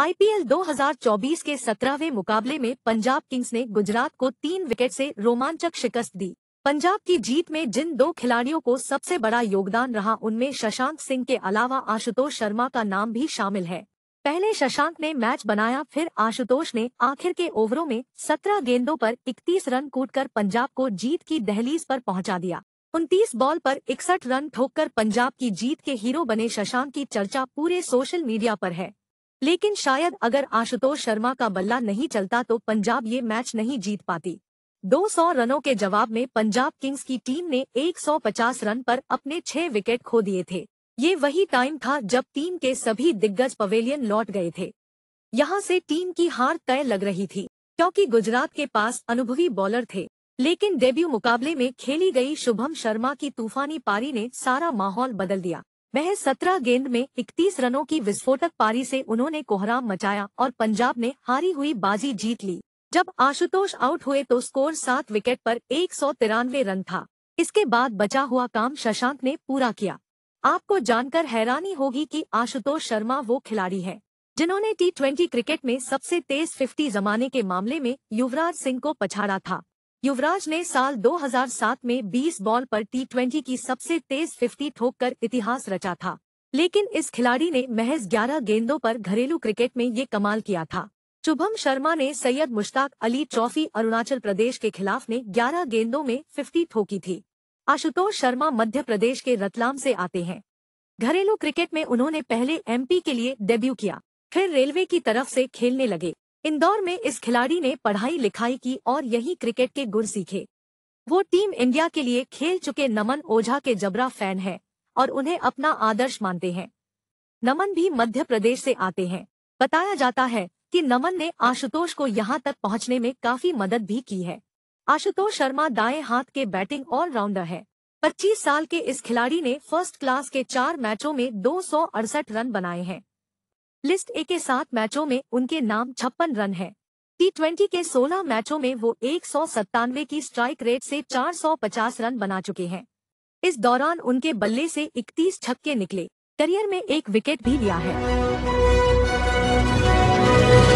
IPL 2024 के सत्रहवें मुकाबले में पंजाब किंग्स ने गुजरात को तीन विकेट से रोमांचक शिकस्त दी पंजाब की जीत में जिन दो खिलाड़ियों को सबसे बड़ा योगदान रहा उनमें शशांक सिंह के अलावा आशुतोष शर्मा का नाम भी शामिल है पहले शशांक ने मैच बनाया फिर आशुतोष ने आखिर के ओवरों में 17 गेंदों पर 31 रन कूटकर पंजाब को जीत की दहलीज पर पहुंचा दिया उनतीस बॉल पर इकसठ रन ठोककर पंजाब की जीत के हीरो बने शशांक की चर्चा पूरे सोशल मीडिया पर है लेकिन शायद अगर आशुतोष शर्मा का बल्ला नहीं चलता तो पंजाब ये मैच नहीं जीत पाती 200 रनों के जवाब में पंजाब किंग्स की टीम ने 150 रन पर अपने छह विकेट खो दिए थे ये वही टाइम था जब टीम के सभी दिग्गज पवेलियन लौट गए थे यहाँ से टीम की हार तय लग रही थी क्योंकि गुजरात के पास अनुभवी बॉलर थे लेकिन डेब्यू मुकाबले में खेली गई शुभम शर्मा की तूफानी पारी ने सारा माहौल बदल दिया वह सत्रह गेंद में इकतीस रनों की विस्फोटक पारी से उन्होंने कोहराम मचाया और पंजाब ने हारी हुई बाजी जीत ली जब आशुतोष आउट हुए तो स्कोर सात विकेट पर एक रन था इसके बाद बचा हुआ काम शशांक ने पूरा किया आपको जानकर हैरानी होगी कि आशुतोष शर्मा वो खिलाड़ी है जिन्होंने टी ट्वेंटी क्रिकेट में सबसे तेज 50 जमाने के मामले में युवराज सिंह को पछाड़ा था युवराज ने साल 2007 में 20 बॉल पर ट्वेंटी की सबसे तेज 50 ठोककर कर इतिहास रचा था लेकिन इस खिलाड़ी ने महज 11 गेंदों पर घरेलू क्रिकेट में ये कमाल किया था शुभम शर्मा ने सैयद मुश्ताक अली ट्रॉफी अरुणाचल प्रदेश के खिलाफ ने 11 गेंदों में 50 ठोकी थी आशुतोष शर्मा मध्य प्रदेश के रतलाम से आते हैं घरेलू क्रिकेट में उन्होंने पहले एमपी के लिए डेब्यू किया फिर रेलवे की तरफ से खेलने लगे इंदौर में इस खिलाड़ी ने पढ़ाई लिखाई की और यही क्रिकेट के गुर सीखे वो टीम इंडिया के लिए खेल चुके नमन ओझा के जबरा फैन हैं और उन्हें अपना आदर्श मानते हैं नमन भी मध्य प्रदेश से आते हैं बताया जाता है कि नमन ने आशुतोष को यहां तक पहुंचने में काफी मदद भी की है आशुतोष शर्मा दाएं हाथ के बैटिंग ऑलराउंडर है 25 साल के इस खिलाड़ी ने फर्स्ट क्लास के चार मैचों में दो रन बनाए हैं लिस्ट ए के सात मैचों में उनके नाम छप्पन रन है टी ट्वेंटी के 16 मैचों में वो एक की स्ट्राइक रेट से 450 रन बना चुके हैं इस दौरान उनके बल्ले से 31 छक्के निकले करियर में एक विकेट भी लिया है